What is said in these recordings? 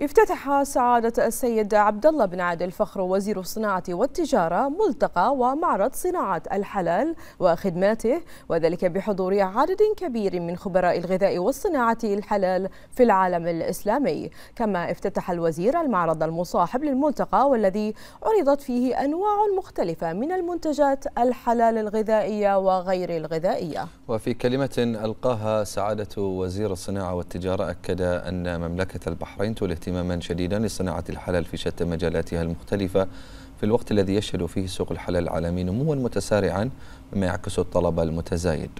افتتح سعادة السيد عبد الله بن عادل الفخر وزير الصناعة والتجارة ملتقى ومعرض صناعة الحلال وخدماته وذلك بحضور عدد كبير من خبراء الغذاء والصناعة الحلال في العالم الإسلامي كما افتتح الوزير المعرض المصاحب للملتقى والذي عرضت فيه أنواع مختلفة من المنتجات الحلال الغذائية وغير الغذائية وفي كلمة ألقاها سعادة وزير الصناعة والتجارة أكد أن مملكة البحرين تولي اهتماما شديدا لصناعة الحلال في شتى مجالاتها المختلفة في الوقت الذي يشهد فيه سوق الحلال العالمي نموا متسارعا مما يعكس الطلب المتزايد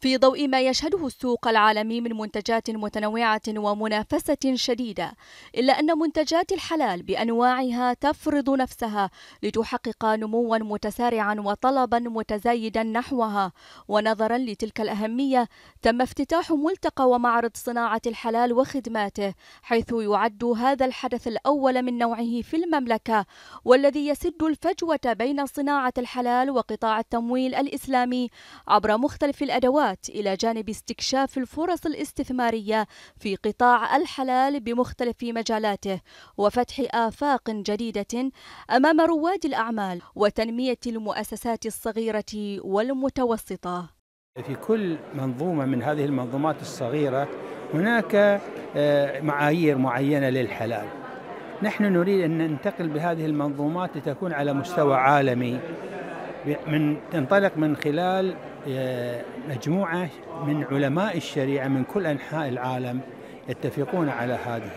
في ضوء ما يشهده السوق العالمي من منتجات متنوعة ومنافسة شديدة، إلا أن منتجات الحلال بأنواعها تفرض نفسها لتحقق نموا متسارعا وطلبا متزايدا نحوها، ونظرا لتلك الأهمية تم افتتاح ملتقى ومعرض صناعة الحلال وخدماته، حيث يعد هذا الحدث الأول من نوعه في المملكة، والذي يسد الفجوة بين صناعة الحلال وقطاع التمويل الإسلامي عبر مختلف الأدوات الخطوات إلى جانب استكشاف الفرص الاستثمارية في قطاع الحلال بمختلف مجالاته وفتح آفاق جديدة أمام رواد الأعمال وتنمية المؤسسات الصغيرة والمتوسطة في كل منظومة من هذه المنظومات الصغيرة هناك آه، معايير معينة للحلال نحن نريد أن ننتقل بهذه المنظومات لتكون على مستوى عالمي من تنطلق من خلال آه، مجموعة من علماء الشريعة من كل أنحاء العالم يتفقون على هذه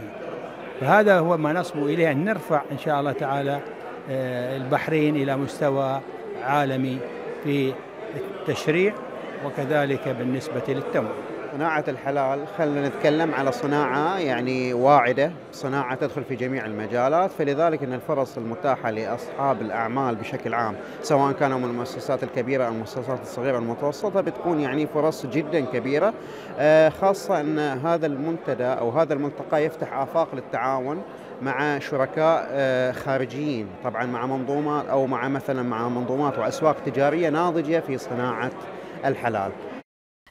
فهذا هو ما نصب إليه أن نرفع إن شاء الله تعالى آه، البحرين إلى مستوى عالمي في التشريع وكذلك بالنسبة للتمويل صناعة الحلال خلينا نتكلم على صناعة يعني واعدة صناعة تدخل في جميع المجالات فلذلك أن الفرص المتاحة لأصحاب الأعمال بشكل عام سواء كانوا من المؤسسات الكبيرة أو المؤسسات الصغيرة المتوسطة بتكون يعني فرص جدا كبيرة آه، خاصة أن هذا المنتدى أو هذا الملتقى يفتح آفاق للتعاون مع شركاء آه، خارجيين طبعا مع منظومات أو مع مثلا مع منظومات وأسواق تجارية ناضجة في صناعة الحلال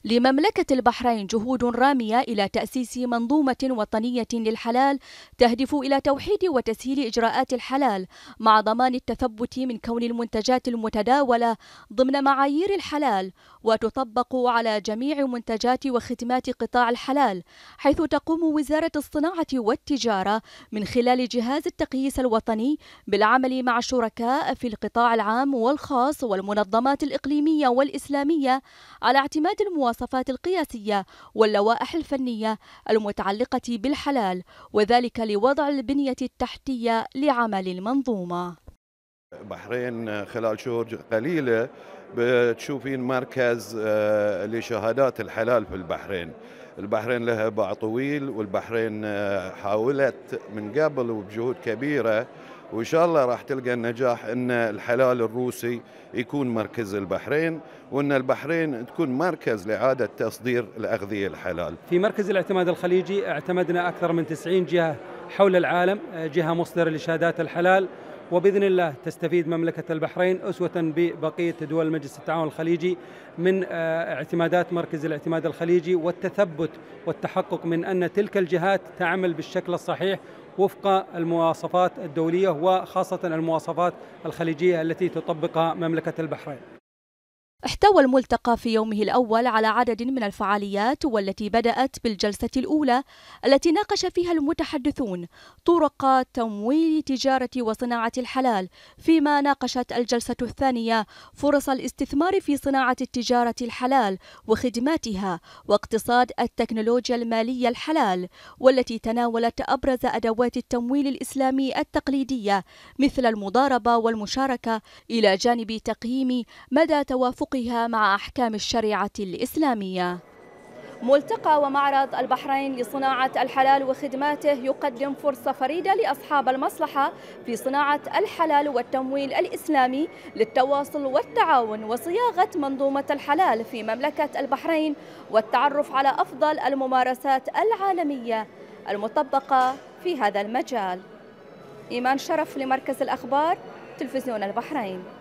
لمملكة البحرين جهود رامية إلى تأسيس منظومة وطنية للحلال تهدف إلى توحيد وتسهيل إجراءات الحلال مع ضمان التثبت من كون المنتجات المتداولة ضمن معايير الحلال وتطبق على جميع منتجات وخدمات قطاع الحلال حيث تقوم وزارة الصناعة والتجارة من خلال جهاز التقييس الوطني بالعمل مع شركاء في القطاع العام والخاص والمنظمات الإقليمية والإسلامية على اعتماد المواطنين المواصفات القياسية واللوائح الفنية المتعلقة بالحلال وذلك لوضع البنية التحتية لعمل المنظومة بحرين خلال شهور قليلة بتشوفين مركز آه، لشهادات الحلال في البحرين البحرين لها باع طويل والبحرين آه، حاولت من قبل وبجهود كبيرة وإن شاء الله راح تلقى النجاح أن الحلال الروسي يكون مركز البحرين وأن البحرين تكون مركز لإعادة تصدير الأغذية الحلال في مركز الاعتماد الخليجي اعتمدنا أكثر من 90 جهة حول العالم جهة مصدر لشهادات الحلال وباذن الله تستفيد مملكه البحرين اسوه ببقيه دول مجلس التعاون الخليجي من آه، اعتمادات مركز الاعتماد الخليجي والتثبت والتحقق من ان تلك الجهات تعمل بالشكل الصحيح وفق المواصفات الدولية وخاصة المواصفات الخليجية التي تطبقها مملكة البحرين احتوى الملتقى في يومه الأول على عدد من الفعاليات والتي بدأت بالجلسة الأولى التي ناقش فيها المتحدثون طرق تمويل تجارة وصناعة الحلال، فيما ناقشت الجلسة الثانية فرص الاستثمار في صناعة التجارة الحلال وخدماتها واقتصاد التكنولوجيا المالية الحلال، والتي تناولت أبرز أدوات التمويل الإسلامي التقليدية مثل المضاربة والمشاركة، إلى جانب تقييم مدى توافق وتطابقها مع أحكام الشريعة الإسلامية ملتقى ومعرض البحرين لصناعة الحلال وخدماته يقدم فرصة فريدة لأصحاب المصلحة في صناعة الحلال والتمويل الإسلامي للتواصل والتعاون وصياغة منظومة الحلال في مملكة البحرين والتعرف على أفضل الممارسات العالمية المطبقة في هذا المجال إيمان شرف لمركز الأخبار تلفزيون البحرين